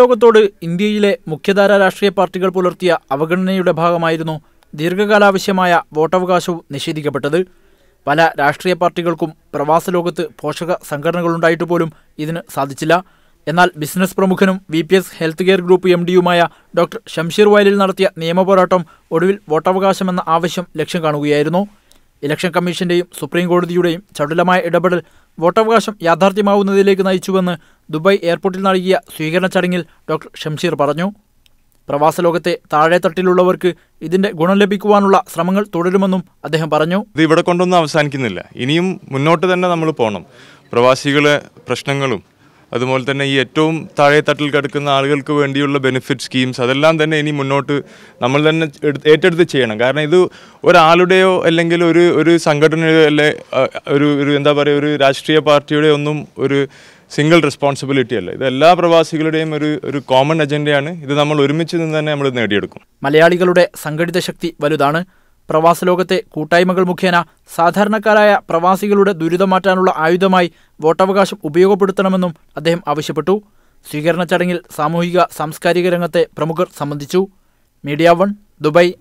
ലോകത്തോട് ഇന്ത്യയിലെ മുഖ്യധാര രാഷ്ട്രീയ പാർട്ടികൾ പുലർത്തിയ അവഗണനയുടെ ഭാഗമായിരുന്നു ദീർഘകാലാവശ്യമായ വോട്ടവകാശവും നിഷേധിക്കപ്പെട്ടത് പല രാഷ്ട്രീയ പാർട്ടികൾക്കും ലോകത്ത് പോഷക സംഘടനകളുണ്ടായിട്ട് പോലും ഇതിന് സാധിച്ചില്ല എന്നാൽ ബിസിനസ് പ്രമുഖനും V P S health care group എം ഡിയുമായ ഡോക്ടർ ഷംഷീർ വയലിൽ നടത്തിയ നിയമപോരാട്ടം ഒടുവിൽ വോട്ടവകാശമെന്ന ആവശ്യം ലക്ഷ്യം കാണുകയായിരുന്നു ഇലക്ഷൻ കമ്മീഷന്റെയും സുപ്രീം കോടതിയുടെയും ചടുലമായ ഇടപെടൽ വോട്ടവകാശം യാഥാർത്ഥ്യമാവുന്നതിലേക്ക് നയിച്ചുവെന്ന് ദുബായ് എയർപോർട്ടിൽ നൽകിയ സ്വീകരണ ചടങ്ങിൽ ഡോക്ടർ ഷംഷീർ പറഞ്ഞു പ്രവാസ ലോകത്തെ താഴെത്തട്ടിലുള്ളവർക്ക് ഇതിന്റെ ഗുണം ലഭിക്കുവാനുള്ള ശ്രമങ്ങൾ തുടരുമെന്നും അദ്ദേഹം പറഞ്ഞു ഇത് ഇവിടെ കൊണ്ടൊന്നും അവസാനിക്കുന്നില്ല ഇനിയും മുന്നോട്ട് തന്നെ നമ്മൾ പോകണം പ്രവാസികളെ പ്രശ്നങ്ങളും അതുപോലെ തന്നെ ഈ ഏറ്റവും താഴെ തട്ടിൽ കിടക്കുന്ന ആളുകൾക്ക് വേണ്ടിയുള്ള ബെനിഫിറ്റ് സ്കീംസ് അതെല്ലാം തന്നെ ഇനി മുന്നോട്ട് നമ്മൾ തന്നെ ഏറ്റെടുത്ത് ചെയ്യണം കാരണം ഇത് ഒരാളുടെയോ അല്ലെങ്കിൽ ഒരു ഒരു സംഘടനയോ അല്ലെ ഒരു ഒരു എന്താ പറയുക ഒരു രാഷ്ട്രീയ പാർട്ടിയുടെ ഒന്നും ഒരു സിംഗിൾ റെസ്പോൺസിബിലിറ്റി അല്ല ഇത് എല്ലാ പ്രവാസികളുടെയും ഒരു ഒരു കോമൺ അജണ്ടയാണ് ഇത് നമ്മൾ ഒരുമിച്ച് നിന്ന് തന്നെ നമ്മൾ നേടിയെടുക്കും മലയാളികളുടെ സംഘടിത ശക്തി വലുതാണ് പ്രവാസലോകത്തെ ലോകത്തെ കൂട്ടായ്മകൾ മുഖേന സാധാരണക്കാരായ പ്രവാസികളുടെ ദുരിതം മാറ്റാനുള്ള ആയുധമായി വോട്ടവകാശം ഉപയോഗപ്പെടുത്തണമെന്നും അദ്ദേഹം ആവശ്യപ്പെട്ടു സ്വീകരണ ചടങ്ങിൽ സാമൂഹിക സാംസ്കാരിക രംഗത്തെ പ്രമുഖർ സംബന്ധിച്ചു മീഡിയ വൺ ദുബായ്